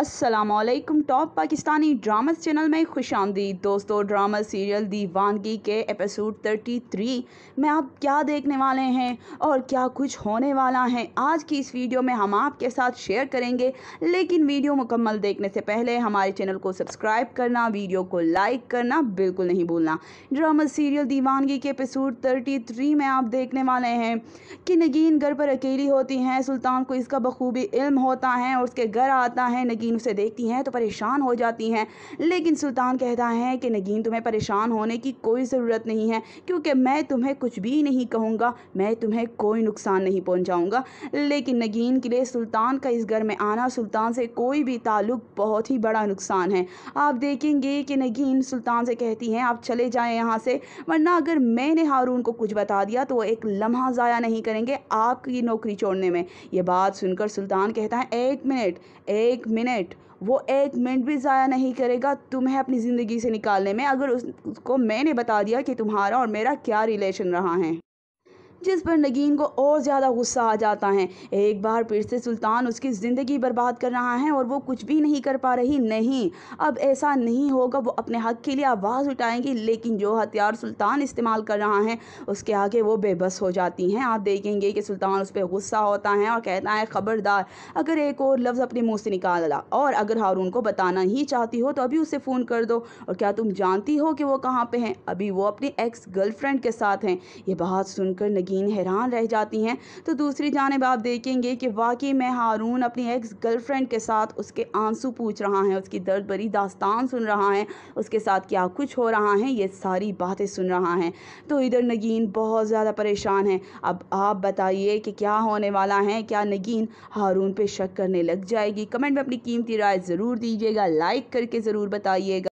Aslam top Pakistani drama channel में खुश आमदीद दोस्तों ड्रामा सीरियल दीवानगी के एपिसोड 33 में आप क्या देखने वाले हैं और क्या कुछ होने वाला है आज की इस वीडियो में हम आपके साथ शेयर करेंगे लेकिन वीडियो मुकम्मल देखने से पहले हमारे चैनल को सब्सक्राइब करना वीडियो को लाइक करना बिल्कुल नहीं भूलना ड्रामा सीरियल दीवानगी के एपिसोड थर्टी में आप देखने वाले हैं कि नगीन घर पर अकेली होती हैं सुल्तान को इसका बखूबी इल्म होता है और उसके घर आता है नगीन नगीन उसे देखती हैं तो परेशान हो जाती हैं लेकिन सुल्तान कहता है कि नगीन तुम्हें परेशान होने की कोई ज़रूरत नहीं है क्योंकि मैं तुम्हें कुछ भी नहीं कहूँगा मैं तुम्हें कोई नुकसान नहीं पहुँचाऊँगा लेकिन नगीन के लिए सुल्तान का इस घर में आना सुल्तान से कोई भी ताल्लुक बहुत ही बड़ा नुकसान है आप देखेंगे कि नगीन सुल्तान से कहती हैं आप चले जाएँ यहाँ से वरना अगर मैंने हारून को कुछ बता दिया तो वो एक लम्हा ज़ाया नहीं करेंगे आपकी नौकरी छोड़ने में यह बात सुनकर सुल्तान कहता है एक मिनट एक मिनट मिनट वो एक मिनट भी ज़ाया नहीं करेगा तुम्हें अपनी ज़िंदगी से निकालने में अगर उसको मैंने बता दिया कि तुम्हारा और मेरा क्या रिलेशन रहा है जिस पर नगीन को और ज़्यादा गुस्सा आ जाता है एक बार फिर से सुल्तान उसकी ज़िंदगी बर्बाद कर रहा है और वो कुछ भी नहीं कर पा रही नहीं अब ऐसा नहीं होगा वो अपने हक के लिए आवाज़ उठाएंगी लेकिन जो हथियार सुल्तान इस्तेमाल कर रहा है उसके आगे वो बेबस हो जाती हैं आप देखेंगे कि सुल्तान उस पर गुस्सा होता है और कहता है ख़बरदार अगर एक और लफ्ज़ अपने मुँह से निकाल ला और अगर हारून को बताना ही चाहती हो तो अभी उसे फ़ोन कर दो और क्या तुम जानती हो कि वो कहाँ पर हैं अभी वो अपनी एक्स गर्लफ्रेंड के साथ हैं ये बात सुनकर ख़वान हैरान रह जाती हैं तो दूसरी जानब आप देखेंगे कि वाकई में हारून अपनी एक्स गर्लफ्रेंड के साथ उसके आंसू पूछ रहा है उसकी दर्द भरी दास्तान सुन रहा है उसके साथ क्या कुछ हो रहा है ये सारी बातें सुन रहा है तो इधर नगीन बहुत ज़्यादा परेशान है अब आप बताइए कि क्या होने वाला है क्या नगीन हारून पे शक करने लग जाएगी कमेंट में अपनी कीमती राय ज़रूर दीजिएगा लाइक करके ज़रूर बताइएगा